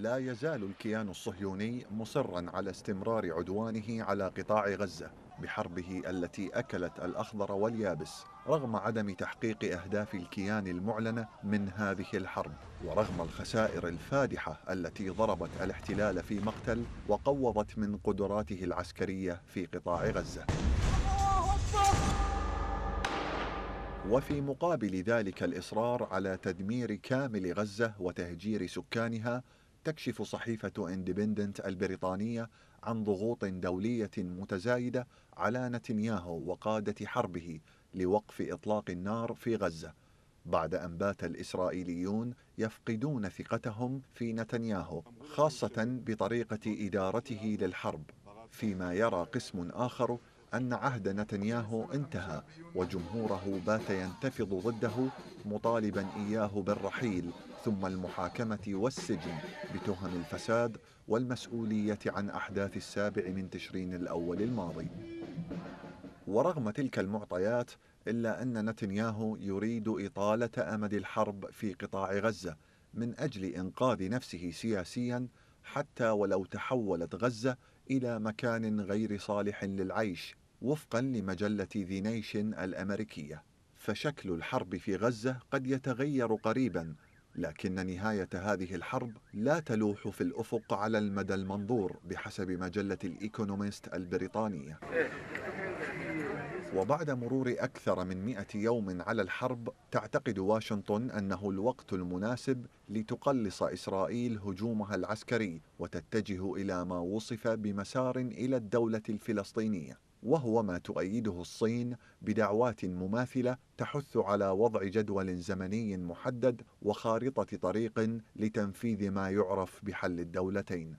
لا يزال الكيان الصهيوني مصرا على استمرار عدوانه على قطاع غزة بحربه التي أكلت الأخضر واليابس رغم عدم تحقيق أهداف الكيان المعلنة من هذه الحرب ورغم الخسائر الفادحة التي ضربت الاحتلال في مقتل وقوضت من قدراته العسكرية في قطاع غزة وفي مقابل ذلك الإصرار على تدمير كامل غزة وتهجير سكانها تكشف صحيفة اندبندنت البريطانية عن ضغوط دولية متزايدة على نتنياهو وقادة حربه لوقف إطلاق النار في غزة بعد أن بات الإسرائيليون يفقدون ثقتهم في نتنياهو خاصة بطريقة إدارته للحرب فيما يرى قسم آخر أن عهد نتنياهو انتهى وجمهوره بات ينتفض ضده مطالبا إياه بالرحيل ثم المحاكمة والسجن بتهم الفساد والمسؤولية عن أحداث السابع من تشرين الأول الماضي ورغم تلك المعطيات إلا أن نتنياهو يريد إطالة أمد الحرب في قطاع غزة من أجل إنقاذ نفسه سياسياً حتى ولو تحولت غزة إلى مكان غير صالح للعيش وفقا لمجلة ذي نيشن الأمريكية فشكل الحرب في غزة قد يتغير قريبا لكن نهاية هذه الحرب لا تلوح في الأفق على المدى المنظور بحسب مجلة الإيكونوميست البريطانية وبعد مرور أكثر من مئة يوم على الحرب تعتقد واشنطن أنه الوقت المناسب لتقلص إسرائيل هجومها العسكري وتتجه إلى ما وصف بمسار إلى الدولة الفلسطينية وهو ما تؤيده الصين بدعوات مماثلة تحث على وضع جدول زمني محدد وخارطة طريق لتنفيذ ما يعرف بحل الدولتين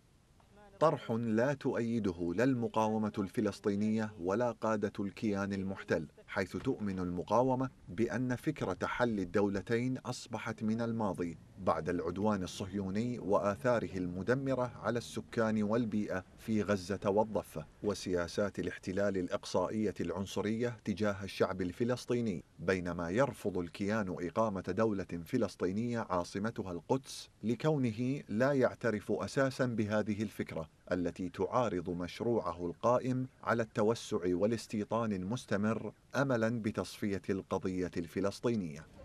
طرح لا تؤيده لا المقاومه الفلسطينيه ولا قاده الكيان المحتل حيث تؤمن المقاومة بأن فكرة حل الدولتين أصبحت من الماضي بعد العدوان الصهيوني وآثاره المدمرة على السكان والبيئة في غزة والضفة وسياسات الاحتلال الإقصائية العنصرية تجاه الشعب الفلسطيني بينما يرفض الكيان إقامة دولة فلسطينية عاصمتها القدس لكونه لا يعترف أساسا بهذه الفكرة التي تعارض مشروعه القائم على التوسع والاستيطان المستمر املا بتصفيه القضيه الفلسطينيه